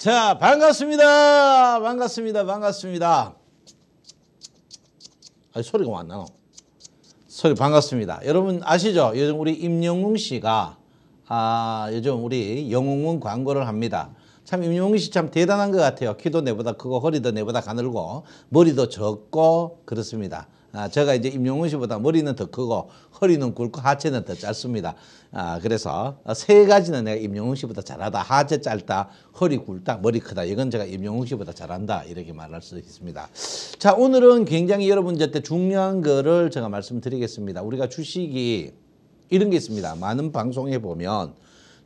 자, 반갑습니다. 반갑습니다. 반갑습니다. 아니, 소리가 안 나노. 소리 반갑습니다. 여러분 아시죠? 요즘 우리 임영웅 씨가 아, 요즘 우리 영웅은 광고를 합니다. 참 임영웅 씨 참 대단한 것 같아요. 키도 내보다 크고 허리도 내보다 가늘고 머리도 적고 그렇습니다. 아, 제가 이제 임용훈 씨보다 머리는 더 크고 허리는 굵고 하체는 더 짧습니다. 아, 그래서 세 가지는 내가 임용훈 씨보다 잘하다. 하체 짧다, 허리 굵다, 머리 크다. 이건 제가 임용훈 씨보다 잘한다. 이렇게 말할 수 있습니다. 자, 오늘은 굉장히 여러분들한테 중요한 거를 제가 말씀드리겠습니다. 우리가 주식이 이런 게 있습니다. 많은 방송에 보면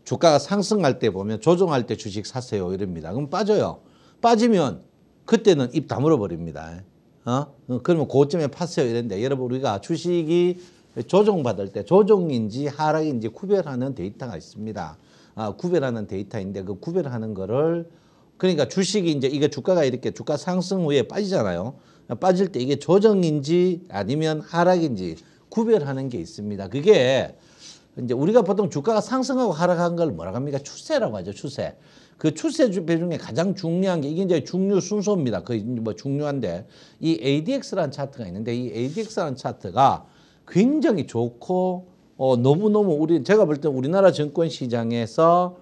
주가가 상승할 때 보면 조정할 때 주식 사세요 이럽니다. 그럼 빠져요. 빠지면 그때는 입 다물어 버립니다. 어? 어? 그러면 고점에 파세요 이랬는데 여러분 우리가 주식이 조정받을 때 조정인지 하락인지 구별하는 데이터가 있습니다. 아, 구별하는 데이터인데 그 구별하는 거를 그러니까 주식이 이제 이게 주가가 이렇게 주가 상승 후에 빠지잖아요. 빠질 때 이게 조정인지 아니면 하락인지 구별하는 게 있습니다. 그게 이제 우리가 보통 주가가 상승하고 하락한 걸 뭐라고 합니까? 추세라고 하죠. 추세. 그 추세 주표 중에 가장 중요한 게 이게 이제 중요 순서입니다. 그 뭐 중요한데 이 ADX라는 차트가 있는데 이 ADX라는 차트가 굉장히 좋고 어 너무너무 우리 제가 볼 때 우리나라 증권 시장에서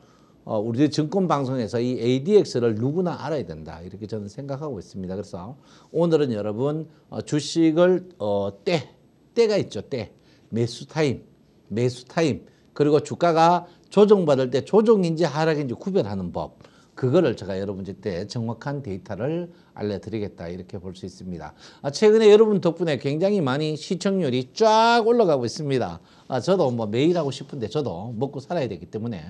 어 우리 증권 방송에서 이 ADX를 누구나 알아야 된다. 이렇게 저는 생각하고 있습니다. 그래서 오늘은 여러분 어 주식을 어때 때가 있죠. 때. 매수 타임. 매수 타임. 그리고 주가가 조정받을 때 조정인지 하락인지 구별하는 법 그거를 제가 여러분께 때 정확한 데이터를 알려드리겠다 이렇게 볼 수 있습니다. 아, 최근에 여러분 덕분에 굉장히 많이 시청률이 쫙 올라가고 있습니다. 아, 저도 뭐 매일 하고 싶은데 저도 먹고 살아야 되기 때문에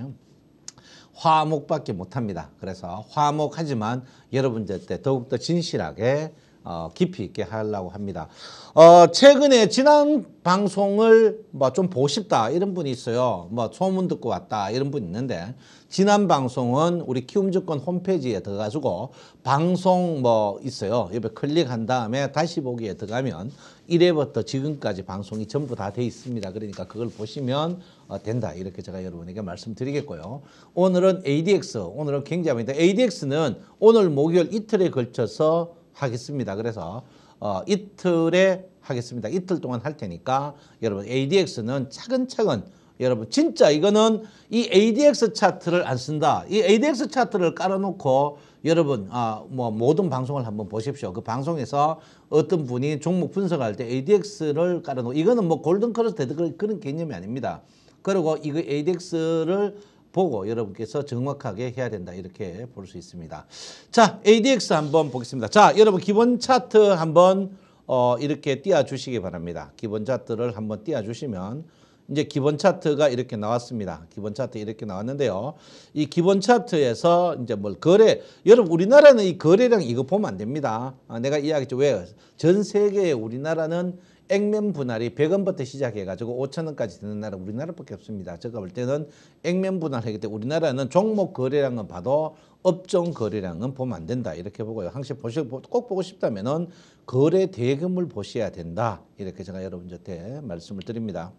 화목밖에 못합니다. 그래서 화목하지만 여러분들 때 더욱더 진실하게 어, 깊이 있게 하려고 합니다. 어, 최근에 지난 방송을 뭐 좀 보십다 이런 분이 있어요. 뭐 소문 듣고 왔다 이런 분 있는데 지난 방송은 우리 키움증권 홈페이지에 들어가지고 방송 뭐 있어요. 옆에 클릭한 다음에 다시 보기에 들어가면 1회부터 지금까지 방송이 전부 다 돼 있습니다. 그러니까 그걸 보시면 어, 된다 이렇게 제가 여러분에게 말씀드리겠고요. 오늘은 ADX 오늘은 굉장히 ADX는 오늘 목요일 이틀에 걸쳐서 하겠습니다. 그래서 어, 이틀에 하겠습니다. 이틀 동안 할 테니까 여러분 ADX는 차근차근 여러분 진짜 이거는 이 ADX 차트를 안 쓴다. 이 ADX 차트를 깔아놓고 여러분 아, 뭐 모든 방송을 한번 보십시오. 그 방송에서 어떤 분이 종목 분석할 때 ADX를 깔아놓고 이거는 뭐 골든 크로스 데드 그런 개념이 아닙니다. 그리고 이거 ADX를 보고 여러분께서 정확하게 해야 된다 이렇게 볼 수 있습니다. 자 ADX 한번 보겠습니다. 자 여러분 기본 차트 한번 어, 이렇게 띄워주시기 바랍니다. 기본 차트를 한번 띄워주시면 이제 기본 차트가 이렇게 나왔습니다. 기본 차트 이렇게 나왔는데요. 이 기본 차트에서 이제 뭘 거래, 여러분 우리나라는 이 거래량 이거 보면 안 됩니다. 아, 내가 이야기했죠. 왜? 전 세계에 우리나라는 액면 분할이 100원부터 시작해가지고 5천원까지 되는 나라 우리나라밖에 없습니다. 제가 볼 때는 액면 분할하기 때문에 우리나라는 종목 거래량은 봐도 업종 거래량은 보면 안 된다 이렇게 보고요. 항상 보시고 꼭 보고 싶다면 은 거래 대금을 보셔야 된다 이렇게 제가 여러분한테 말씀을 드립니다.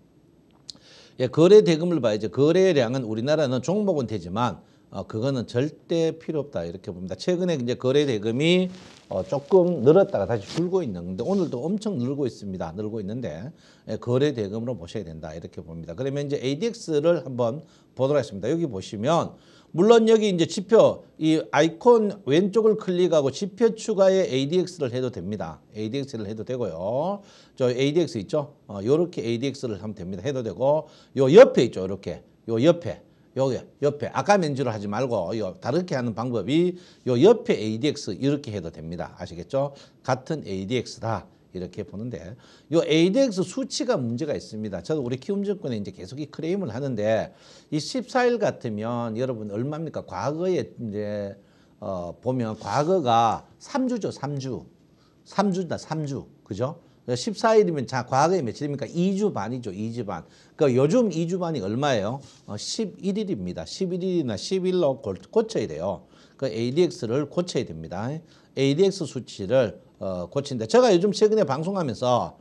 예, 거래 대금을 봐야죠. 거래량은 우리나라는 종목은 되지만 어, 그거는 절대 필요 없다 이렇게 봅니다. 최근에 이제 거래 대금이 어, 조금 늘었다가 다시 줄고 있는데 오늘도 엄청 늘고 있습니다. 늘고 있는데 예, 거래 대금으로 보셔야 된다 이렇게 봅니다. 그러면 이제 ADX를 한번 보도록 하겠습니다. 여기 보시면 물론 여기 이제 지표 이 아이콘 왼쪽을 클릭하고 지표 추가에 ADX를 해도 됩니다. ADX를 해도 되고요. 저 ADX 있죠? 어, 요렇게 ADX를 하면 됩니다. 해도 되고 요 옆에 있죠. 이렇게요 옆에 여기 옆에 아까 맨주를 하지 말고 요 다르게 하는 방법이 요 옆에 ADX 이렇게 해도 됩니다. 아시겠죠? 같은 ADX다. 이렇게 보는데 요 ADX 수치가 문제가 있습니다. 저도 우리 키움증권에 이제 계속 이 크레임을 하는데 이 14일 같으면 여러분 얼마입니까? 과거에 이제 어 보면 과거가 3주죠. 3주. 3주다. 3주. 그죠? 14일이면 자 과거에 며칠입니까? 2주 반이죠. 2주 반. 그러니까 요즘 2주 반이 얼마예요? 어, 11일입니다. 11일이나 10일로 고쳐야 돼요. 그 ADX를 고쳐야 됩니다. ADX 수치를 어, 고친다. 제가 요즘 최근에 방송하면서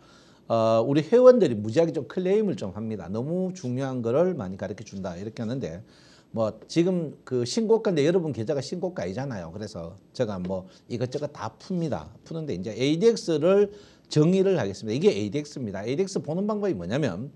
어, 우리 회원들이 무지하게 좀 클레임을 좀 합니다. 너무 중요한 거를 많이 가르쳐 준다. 이렇게 하는데 뭐 지금 그 신고가인데 여러분 계좌가 신고가이잖아요. 그래서 제가 뭐 이것저것 다 풉니다. 푸는데 이제 ADX를 정의를 하겠습니다. 이게 ADX입니다. ADX 보는 방법이 뭐냐면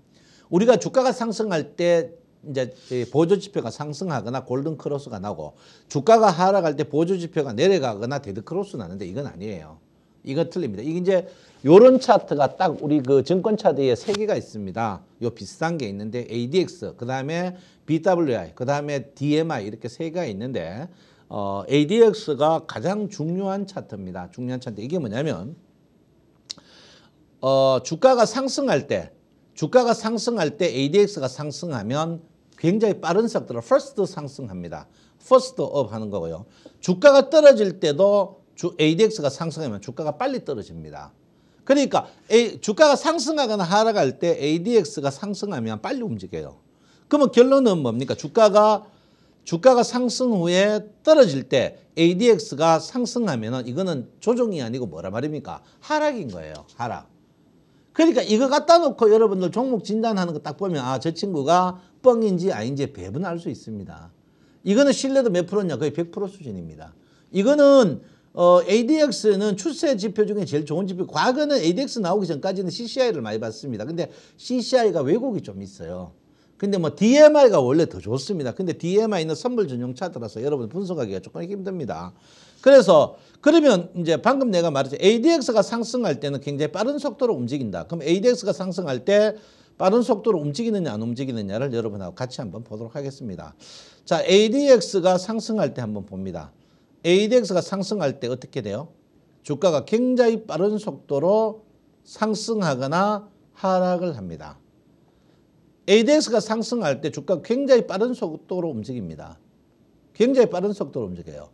우리가 주가가 상승할 때 이제 보조 지표가 상승하거나 골든 크로스가 나고 주가가 하락할 때 보조 지표가 내려가거나 데드 크로스 나는데 이건 아니에요. 이거 틀립니다. 이게 이제 요런 차트가 딱 우리 그 증권 차트에 세 개가 있습니다. 요 비슷한 게 있는데 ADX, 그다음에 BWI, 그다음에 DMI 이렇게 세 개가 있는데 어 ADX가 가장 중요한 차트입니다. 중요한 차트. 이게 뭐냐면 어, 주가가 상승할 때 주가가 상승할 때 ADX가 상승하면 굉장히 빠른 섹들을 first 상승합니다. first up 하는 거고요. 주가가 떨어질 때도 주 ADX가 상승하면 주가가 빨리 떨어집니다. 그러니까 주가가 상승하거나 하락할 때 ADX가 상승하면 빨리 움직여요. 그러면 결론은 뭡니까? 주가가 주가가 상승 후에 떨어질 때 ADX가 상승하면 이거는 조정이 아니고 뭐라 말입니까? 하락인 거예요. 하락. 그러니까 이거 갖다 놓고 여러분들 종목 진단하는 거 딱 보면 아 저 친구가 뻥인지 아닌지 배분할 수 있습니다. 이거는 신뢰도 몇 프로냐 거의 100% 수준입니다. 이거는 어, ADX는 추세 지표 중에 제일 좋은 지표. 과거는 ADX 나오기 전까지는 CCI를 많이 봤습니다. 근데 CCI가 왜곡이 좀 있어요. 근데 뭐 DMI가 원래 더 좋습니다. 근데 DMI는 선물 전용 차더라서 여러분 분석하기가 조금 힘듭니다. 그래서 그러면 이제 방금 내가 말했죠. ADX가 상승할 때는 굉장히 빠른 속도로 움직인다. 그럼 ADX가 상승할 때 빠른 속도로 움직이느냐 안 움직이느냐를 여러분하고 같이 한번 보도록 하겠습니다. 자, ADX가 상승할 때 한번 봅니다. ADX가 상승할 때 어떻게 돼요? 주가가 굉장히 빠른 속도로 상승하거나 하락을 합니다. ADS가 상승할 때 주가가 굉장히 빠른 속도로 움직입니다. 굉장히 빠른 속도로 움직여요.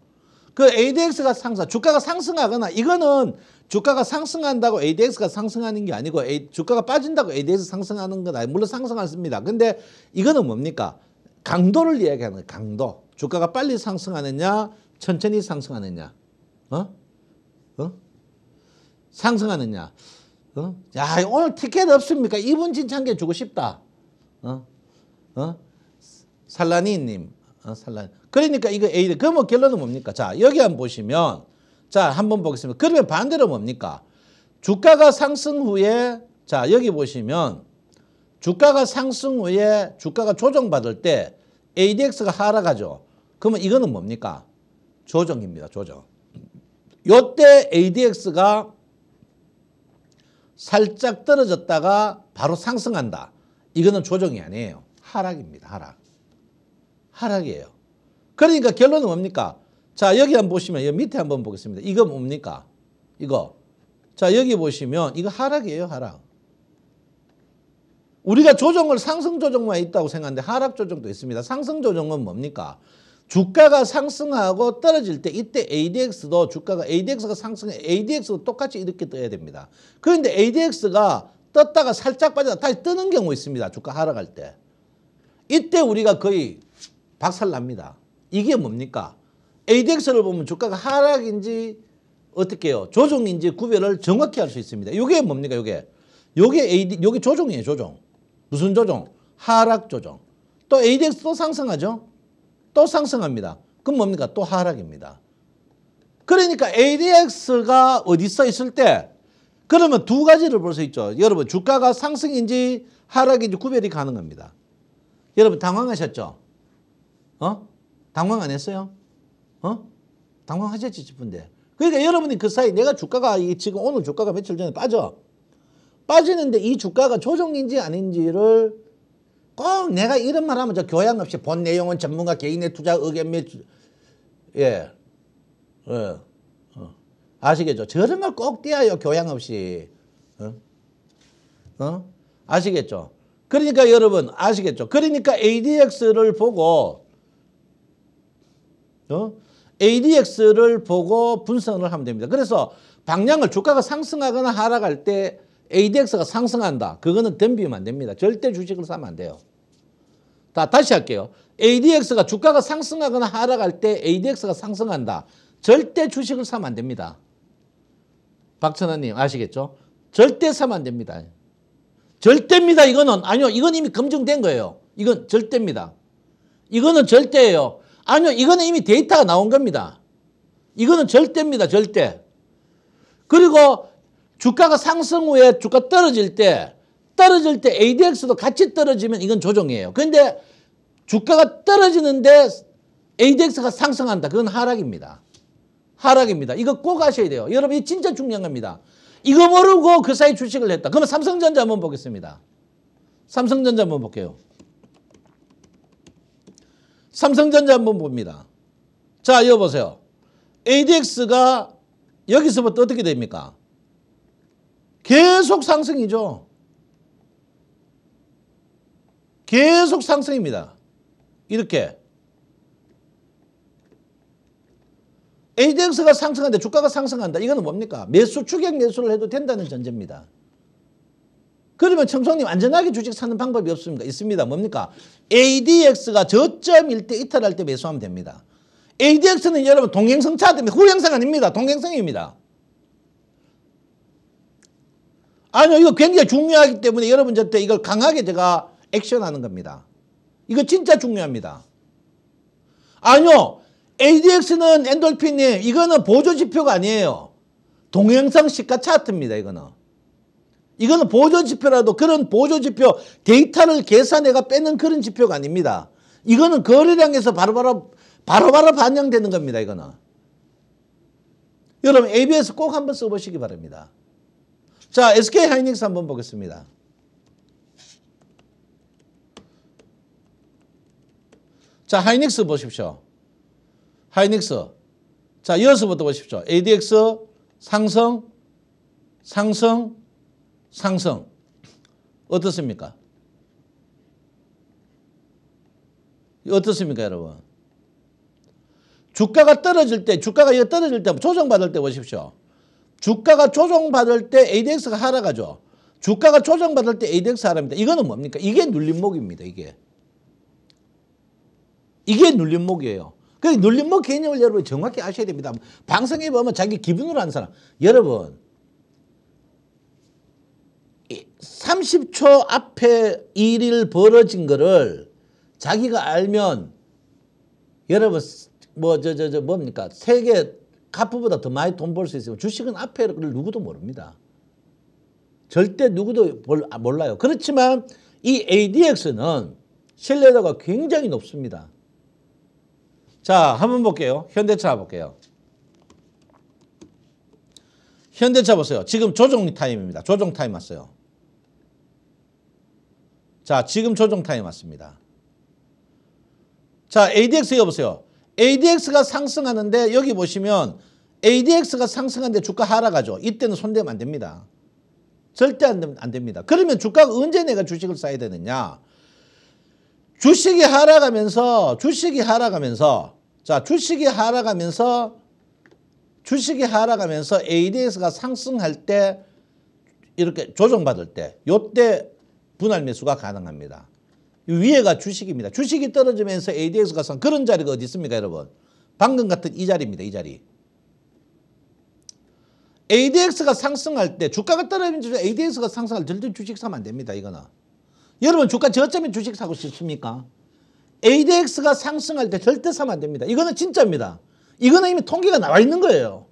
그 ADX가 상승, 주가가 상승하거나 이거는 주가가 상승한다고 ADX가 상승하는 게 아니고 주가가 빠진다고 ADX 상승하는 건 아니고 물론 상승했습니다. 근데 이거는 뭡니까? 강도를 이야기하는 거예요. 강도. 주가가 빨리 상승하느냐 천천히 상승하느냐. 어? 어? 상승하느냐. 어? 야 오늘 티켓 없습니까? 이분 진창게 주고 싶다. 어? 어? 살라니님. 어, 살라니. 그러니까 이거 A. 그럼 뭐 결론은 뭡니까? 자, 여기 한번 보시면 자, 한번 보겠습니다. 그러면 반대로 뭡니까? 주가가 상승 후에 자, 여기 보시면 주가가 상승 후에 주가가 조정받을 때 ADX가 하락하죠. 그러면 이거는 뭡니까? 조정입니다. 조정. 요때 ADX가 살짝 떨어졌다가 바로 상승한다. 이거는 조정이 아니에요. 하락입니다. 하락. 하락이에요. 그러니까 결론은 뭡니까? 자, 여기 한번 보시면, 여기 밑에 한번 보겠습니다. 이거 뭡니까? 이거. 자, 여기 보시면, 이거 하락이에요, 하락. 우리가 조정을 상승 조정만 있다고 생각하는데 하락 조정도 있습니다. 상승 조정은 뭡니까? 주가가 상승하고 떨어질 때 이때 ADX도 주가가 ADX가 상승해 ADX도 똑같이 이렇게 떠야 됩니다. 그런데 ADX가 떴다가 살짝 빠져나 다시 뜨는 경우 있습니다. 주가 하락할 때. 이때 우리가 거의 박살납니다. 이게 뭡니까? ADX를 보면 주가가 하락인지 어떻게 해요? 조종인지 구별을 정확히 할 수 있습니다. 이게 뭡니까? 이게 이게 AD, 이게 조종이에요. 조종. 무슨 조종? 하락 조종. 또 ADX 또 상승하죠? 또 상승합니다. 그럼 뭡니까? 또 하락입니다. 그러니까 ADX가 어디 써 있을 때 그러면 두 가지를 볼 수 있죠. 여러분 주가가 상승인지 하락인지 구별이 가능합니다. 여러분 당황하셨죠? 어? 당황 안 했어요? 어? 당황하셨지 싶은데. 그러니까 여러분이 그 사이 내가 주가가 지금 오늘 주가가 며칠 전에 빠져. 빠지는데 이 주가가 조정인지 아닌지를 꼭 내가 이런 말 하면 저 교양 없이 본 내용은 전문가 개인의 투자 의견 및 예. 예. 아시겠죠? 저런 걸꼭 띄어요. 교양 없이. 어? 어? 아시겠죠? 그러니까 여러분 아시겠죠? 그러니까 ADX를 보고 어? ADX를 보고 분석을 하면 됩니다. 그래서 방향을 주가가 상승하거나 하락할 때 ADX가 상승한다. 그거는 덤비면 안 됩니다. 절대 주식을 사면 안 돼요. 다 다시 할게요. ADX가 주가가 상승하거나 하락할 때 ADX가 상승한다. 절대 주식을 사면 안 됩니다. 박천하님 아시겠죠? 절대 사면 안 됩니다. 절대입니다. 이거는 아니요. 이건 이미 검증된 거예요. 이건 절대입니다. 이거는 절대예요. 아니요. 이거는 이미 데이터가 나온 겁니다. 이거는 절대입니다. 절대. 그리고 주가가 상승 후에 주가 떨어질 때 떨어질 때 ADX도 같이 떨어지면 이건 조정이에요. 그런데 주가가 떨어지는데 ADX가 상승한다. 그건 하락입니다. 하락입니다. 이거 꼭 아셔야 돼요. 여러분 이 진짜 중요한 겁니다. 이거 모르고 그 사이 주식을 했다. 그러면 삼성전자 한번 보겠습니다. 삼성전자 한번 볼게요. 삼성전자 한번 봅니다. 자, 이어 보세요. ADX가 여기서부터 어떻게 됩니까? 계속 상승이죠. 계속 상승입니다. 이렇게 ADX가 상승한는데 주가가 상승한다. 이거는 뭡니까? 매수, 추격 매수를 해도 된다는 전제입니다. 그러면 청소님 안전하게 주식 사는 방법이 없습니까? 있습니다. 뭡니까? ADX가 저점일 때 이탈할 때 매수하면 됩니다. ADX는 여러분 동행성 차트입니다. 후행성 아닙니다. 동행성입니다. 아니요. 이거 굉장히 중요하기 때문에 여러분 저때 이걸 강하게 제가 액션하는 겁니다. 이거 진짜 중요합니다. 아니요. ADX는 엔돌핀이 이거는 보조 지표가 아니에요. 동영상 시가 차트입니다. 이거는. 이거는 보조 지표라도 그런 보조 지표 데이터를 계산해가 빼는 그런 지표가 아닙니다. 이거는 거래량에서 바로바로 바로바로 반영되는 겁니다. 이거는. 여러분 ABS 꼭 한번 써보시기 바랍니다. 자 SK 하이닉스 한번 보겠습니다. 자 하이닉스 보십시오. 하이닉스. 자, 이어서부터 보십시오. ADX 상승, 상승, 상승. 어떻습니까? 어떻습니까, 여러분? 주가가 떨어질 때, 주가가 이거 떨어질 때, 조정받을 때 보십시오. 주가가 조정받을 때 ADX가 하락하죠. 주가가 조정받을 때 ADX 하락합니다 이거는 뭡니까? 이게 눌림목입니다, 이게. 이게 눌림목이에요. 그 그러니까 눌림목 뭐 개념을 여러분 정확히 아셔야 됩니다. 방송에 보면 자기 기분으로 하는 사람. 여러분 30초 앞에 일일 벌어진 거를 자기가 알면 여러분 뭐 저 저 저 뭡니까? 세계 카푸보다 더 많이 돈 벌 수 있으면 주식은 앞에를 누구도 모릅니다. 절대 누구도 아, 몰라요. 그렇지만 이 ADX는 신뢰도가 굉장히 높습니다. 자, 한번 볼게요. 현대차 볼게요. 현대차 보세요. 지금 조정 타임입니다. 조정 타임 왔어요. 자, 지금 조정 타임 왔습니다. 자, ADX 여보세요. ADX가 상승하는데 여기 보시면 ADX가 상승하는데 주가 하락하죠. 이때는 손대면 안 됩니다. 절대 안, 안 됩니다. 그러면 주가가 언제 내가 주식을 사야 되느냐. 주식이 하락하면서 주식이 하락하면서 자 주식이 하락하면서 주식이 하락하면서 ADS가 상승할 때 이렇게 조정받을 때 요 때 분할 매수가 가능합니다. 위에가 주식입니다. 주식이 떨어지면서 ADS가 상 그런 자리가 어디 있습니까 여러분? 방금 같은 이 자리입니다. 이 자리. ADX가 상승할 때 주가가 떨어지면 ADX가 상승할 때 절대 주식 사면 안 됩니다. 이거는. 여러분 주가 저점에 주식 사고 싶습니까? ADX가 상승할 때 절대 사면 안 됩니다. 이거는 진짜입니다. 이거는 이미 통계가 나와 있는 거예요.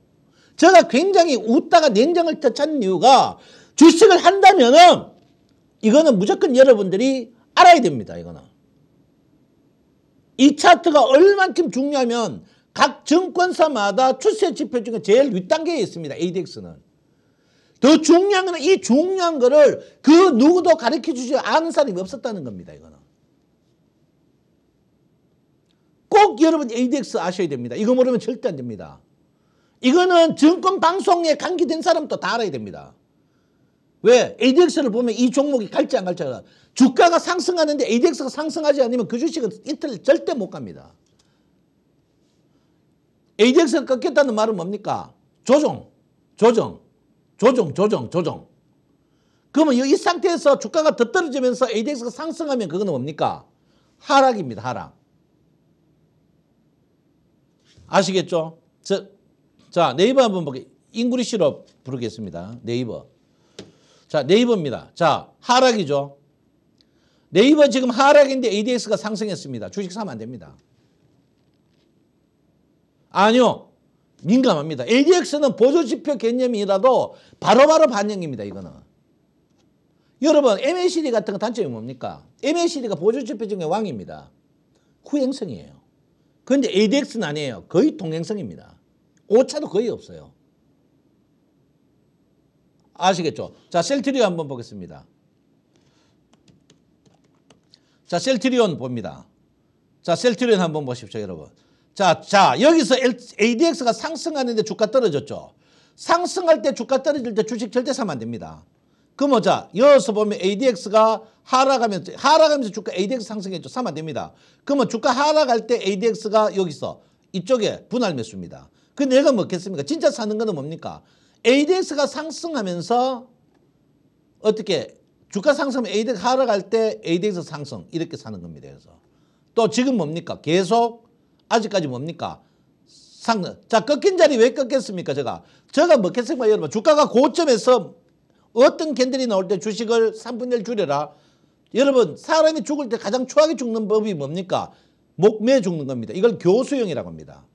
제가 굉장히 웃다가 냉장을 터찬 이유가 주식을 한다면은 이거는 무조건 여러분들이 알아야 됩니다. 이거는. 이 차트가 얼만큼 중요하면 각 증권사마다 추세 지표 중에 제일 윗단계에 있습니다. ADX는. 더 중요한 거는 이 중요한 거를 그 누구도 가르쳐 주지 않은 사람이 없었다는 겁니다. 이거는. 꼭 여러분 ADX 아셔야 됩니다. 이거 모르면 절대 안 됩니다. 이거는 증권 방송에 관계된 사람도 다 알아야 됩니다. 왜? ADX를 보면 이 종목이 갈지 안 갈지 알아. 주가가 상승하는데 ADX가 상승하지 않으면 그 주식은 이틀 절대 못 갑니다. ADX가 꺾였다는 말은 뭡니까? 조정, 조정. 조정, 조정, 조정. 그러면 이 상태에서 주가가 더 떨어지면서 ADX가 상승하면 그거는 뭡니까? 하락입니다. 하락. 아시겠죠? 저, 자 네이버 한번 보게 잉글리시로 부르겠습니다. 네이버. 자 네이버입니다. 자 하락이죠. 네이버 지금 하락인데 ADX가 상승했습니다. 주식 사면 안 됩니다. 아니요. 민감합니다. ADX는 보조지표 개념이라도 바로바로 바로 반영입니다. 이거는. 여러분 MACD 같은 거 단점이 뭡니까? MACD가 보조지표 중에 왕입니다. 후행성이에요. 그런데 ADX는 아니에요. 거의 동행성입니다. 오차도 거의 없어요. 아시겠죠? 자, 셀트리온 한번 보겠습니다. 자, 셀트리온 봅니다. 자, 셀트리온 한번 보십시오, 여러분. 자, 자, 여기서 ADX가 상승하는데 주가 떨어졌죠. 상승할 때 주가 떨어질 때 주식 절대 사면 안 됩니다. 그러면 자, 여기서 보면 ADX가 하락하면서, 하락하면서 주가 ADX 상승했죠. 사면 안 됩니다. 그러면 주가 하락할 때 ADX가 여기서 이쪽에 분할 매수입니다. 그 내가 먹겠습니까? 진짜 사는 거는 뭡니까? ADX가 상승하면서 어떻게 주가 상승하면 ADX 하락할 때 ADX 상승 이렇게 사는 겁니다. 그래서 또 지금 뭡니까? 계속 아직까지 뭡니까? 상승. 자, 꺾인 자리 왜 꺾였습니까? 제가. 제가 먹겠습니까? 뭐 여러분. 뭐 주가가 고점에서 어떤 캔들이 나올 때 주식을 3분의 1 줄여라. 여러분, 사람이 죽을 때 가장 초하게 죽는 법이 뭡니까? 목매 죽는 겁니다. 이걸 교수형이라고 합니다.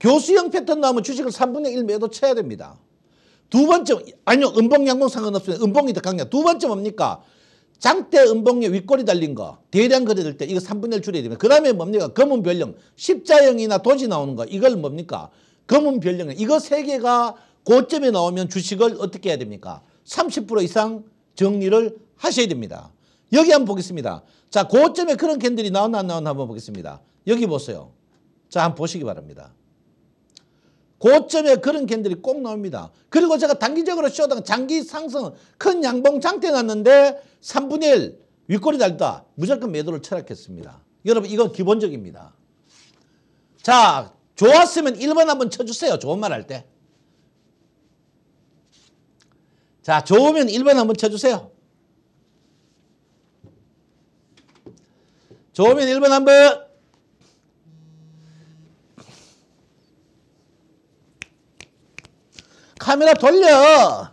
교수형 패턴 나오면 주식을 3분의 1 매도 쳐야 됩니다. 두 번째, 아니요, 음봉, 양봉 상관없습니다. 음봉이 더 강력. 두 번째 뭡니까? 장대 음봉에 윗골이 달린 거 대량 거래될 때 이거 3분의 1 줄여야 됩니다. 그 다음에 뭡니까? 검은 별령 십자형이나 도지 나오는 거 이걸 뭡니까? 검은 별령 이거 세 개가 고점에 나오면 주식을 어떻게 해야 됩니까? 30% 이상 정리를 하셔야 됩니다. 여기 한번 보겠습니다. 자 고점에 그런 캔들이 나오나 안 나오나 한번 보겠습니다. 여기 보세요. 자 한번 보시기 바랍니다. 고점에 그런 캔들이 꼭 나옵니다. 그리고 제가 단기적으로 쇼다가 장기 상승 큰 양봉 장대 났는데 3분의 1 윗골이 달다 무조건 매도를 철학했습니다. 여러분 이건 기본적입니다. 자 좋았으면 1번 한번 쳐주세요. 좋은 말 할 때. 자 좋으면 1번 한번 쳐주세요. 좋으면 1번 한번 카메라 돌려!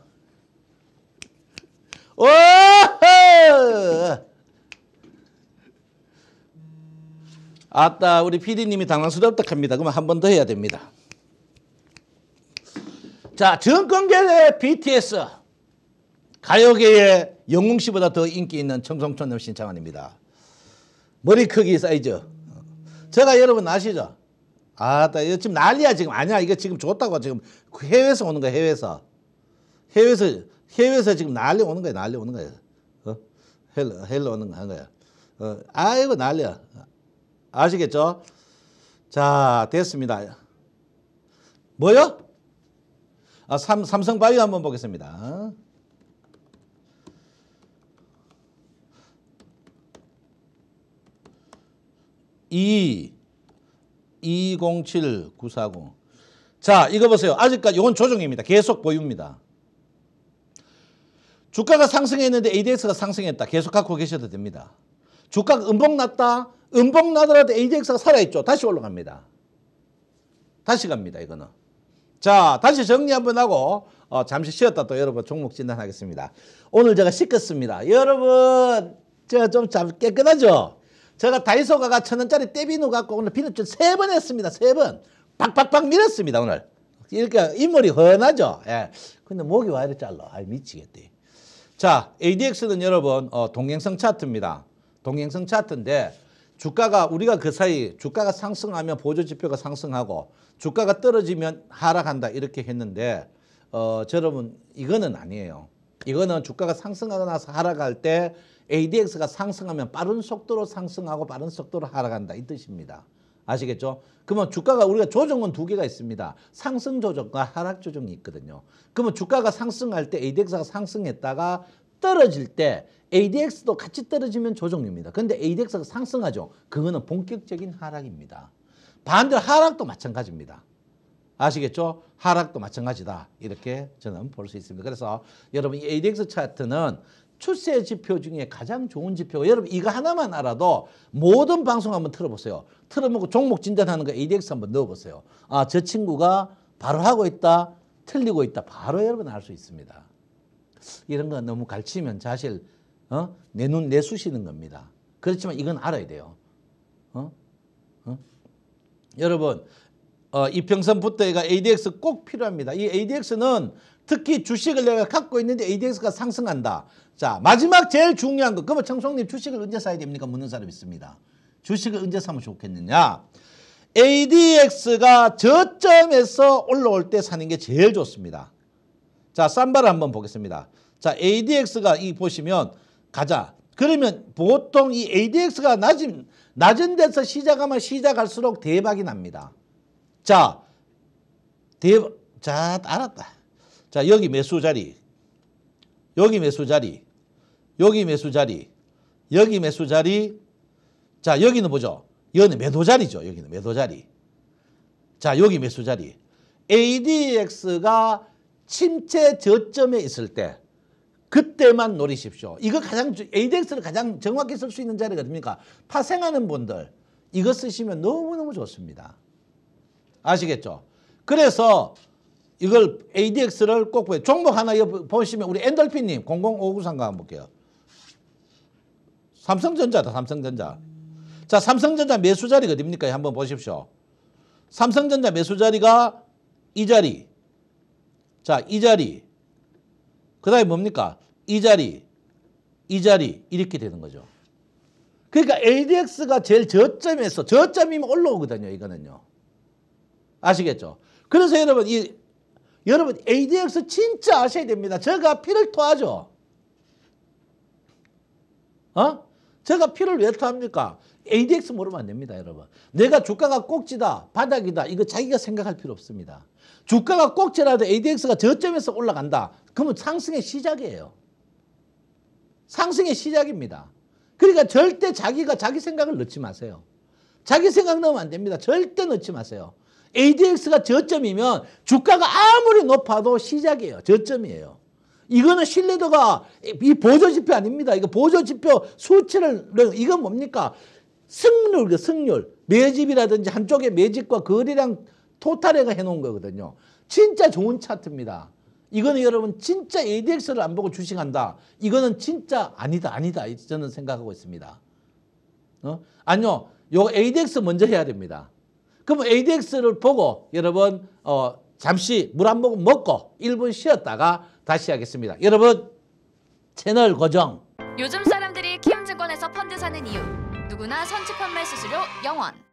오! 아따, 우리 PD님이 당황스럽다 합니다. 그러면 한 번 더 해야 됩니다. 자, 정권계의 BTS. 가요계의 영웅씨보다 더 인기 있는 청송촌 신창환입니다. 머리 크기 사이즈. 제가 여러분 아시죠? 아따 이거 지금 난리야 지금 아니야 이거 지금 좋다고 지금 해외에서 오는 거야 해외에서 해외에서 해외에서 지금 난리 오는 거야 난리 오는 거야 어 헬로 헬로 오는 거야 어 아이고 난리야 아시겠죠 자 됐습니다 뭐요 아 삼, 삼성바이오 한번 보겠습니다 이 207940. 자, 이거 보세요. 아직까지 이건 조정입니다. 계속 보유입니다. 주가가 상승했는데 ADX가 상승했다. 계속 갖고 계셔도 됩니다. 주가가 음봉 났다. 음봉 나더라도 ADX가 살아있죠. 다시 올라갑니다. 다시 갑니다. 이거는. 자, 다시 정리 한번 하고 어, 잠시 쉬었다 또 여러분 종목 진단하겠습니다. 오늘 제가 씻겠습니다. 여러분 제가 좀잘 깨끗하죠? 제가 다이소 가가 천 원짜리 떼비누 갖고 오늘 비누칠세번 했습니다. 세 번. 팍팍팍 밀었습니다, 오늘. 그러니까 인물이 흔하죠. 예. 근데 목이 와 이래 잘라. 아, 미치겠대. 자, ADX는 여러분, 어, 동행성 차트입니다. 동행성 차트인데, 주가가 우리가 그 사이 주가가 상승하면 보조지표가 상승하고 주가가 떨어지면 하락한다 이렇게 했는데 어 여러분 이거는 아니에요. 이거는 주가가 상승하거나 하락할 때 ADX가 상승하면 빠른 속도로 상승하고 빠른 속도로 하락한다 이 뜻입니다. 아시겠죠? 그러면 주가가 우리가 조정은 두 개가 있습니다. 상승 조정과 하락 조정이 있거든요. 그러면 주가가 상승할 때 ADX가 상승했다가 떨어질 때 ADX도 같이 떨어지면 조정입니다. 근데 ADX가 상승하죠. 그거는 본격적인 하락입니다. 반대로 하락도 마찬가지입니다. 아시겠죠? 하락도 마찬가지다. 이렇게 저는 볼 수 있습니다. 그래서 여러분 이 ADX 차트는 출세 지표 중에 가장 좋은 지표가 여러분 이거 하나만 알아도 모든 방송 한번 틀어보세요. 틀어보고 종목 진단하는 거 ADX 한번 넣어보세요. 아 저 친구가 바로 하고 있다 틀리고 있다 바로 여러분 알 수 있습니다. 이런 거 너무 갈치면 사실 어? 내 눈 내쑤시는 겁니다. 그렇지만 이건 알아야 돼요. 어? 어? 여러분 어, 이평선 부터가 ADX 꼭 필요합니다. 이 ADX는 특히 주식을 내가 갖고 있는데 ADX가 상승한다. 자 마지막 제일 중요한 거. 그러면 청송님 주식을 언제 사야 됩니까? 묻는 사람이 있습니다. 주식을 언제 사면 좋겠느냐. ADX가 저점에서 올라올 때 사는 게 제일 좋습니다. 자, 쌈바를 한번 보겠습니다. 자, ADX가 이 보시면 가자. 그러면 보통 이 ADX가 낮은, 낮은 데서 시작하면 시작할수록 대박이 납니다. 자, 대박, 자, 알았다. 자, 여기 매수 자리, 여기 매수 자리, 여기 매수 자리, 여기 매수 자리. 자, 여기는 뭐죠? 여기는 매도 자리죠. 여기는 매도 자리. 자, 여기 매수 자리. ADX가 침체 저점에 있을 때 그때만 노리십시오. 이거 가장 ADX를 가장 정확히 쓸 수 있는 자리가 됩니까? 파생하는 분들 이거 쓰시면 너무너무 좋습니다. 아시겠죠? 그래서 이걸 ADX를 꼭보여 종목 하나 보시면 우리 엔돌핀님 00593가 한번 볼게요. 삼성전자다 삼성전자. 자 삼성전자 매수 자리가 어딥니까? 한번 보십시오. 삼성전자 매수 자리가 이 자리. 자이 자리. 그 다음에 뭡니까? 이 자리. 이 자리 이렇게 되는 거죠. 그러니까 ADX가 제일 저점에서 저점이면 올라오거든요. 이거는요. 아시겠죠? 그래서 여러분 이 여러분 ADX 진짜 아셔야 됩니다. 제가 피를 토하죠. 어? 제가 피를 왜 토합니까? ADX 모르면 안 됩니다, 여러분. 내가 주가가 꼭지다, 바닥이다, 이거 자기가 생각할 필요 없습니다. 주가가 꼭지라도 ADX가 저점에서 올라간다. 그러면 상승의 시작이에요. 상승의 시작입니다. 그러니까 절대 자기가 자기 생각을 넣지 마세요. 자기 생각 넣으면 안 됩니다. 절대 넣지 마세요. ADX가 저점이면 주가가 아무리 높아도 시작이에요. 저점이에요. 이거는 신뢰도가 이 보조지표 아닙니다. 이거 보조지표 수치를 이건 뭡니까? 승률, 승률. 매집이라든지 한쪽에 매집과 거리량토탈해가 해놓은 거거든요. 진짜 좋은 차트입니다. 이거는 여러분 진짜 ADX를 안 보고 주식한다. 이거는 진짜 아니다, 아니다. 저는 생각하고 있습니다. 어? 아니요. 요 ADX 먼저 해야 됩니다. 그럼 ADX를 보고 여러분 어, 잠시 물 한 모금 먹고 1분 쉬었다가 다시 하겠습니다. 여러분 채널 고정. 요즘 사람들이 키움증권에서 펀드 사는 이유 누구나 선취 판매 수수료 0원.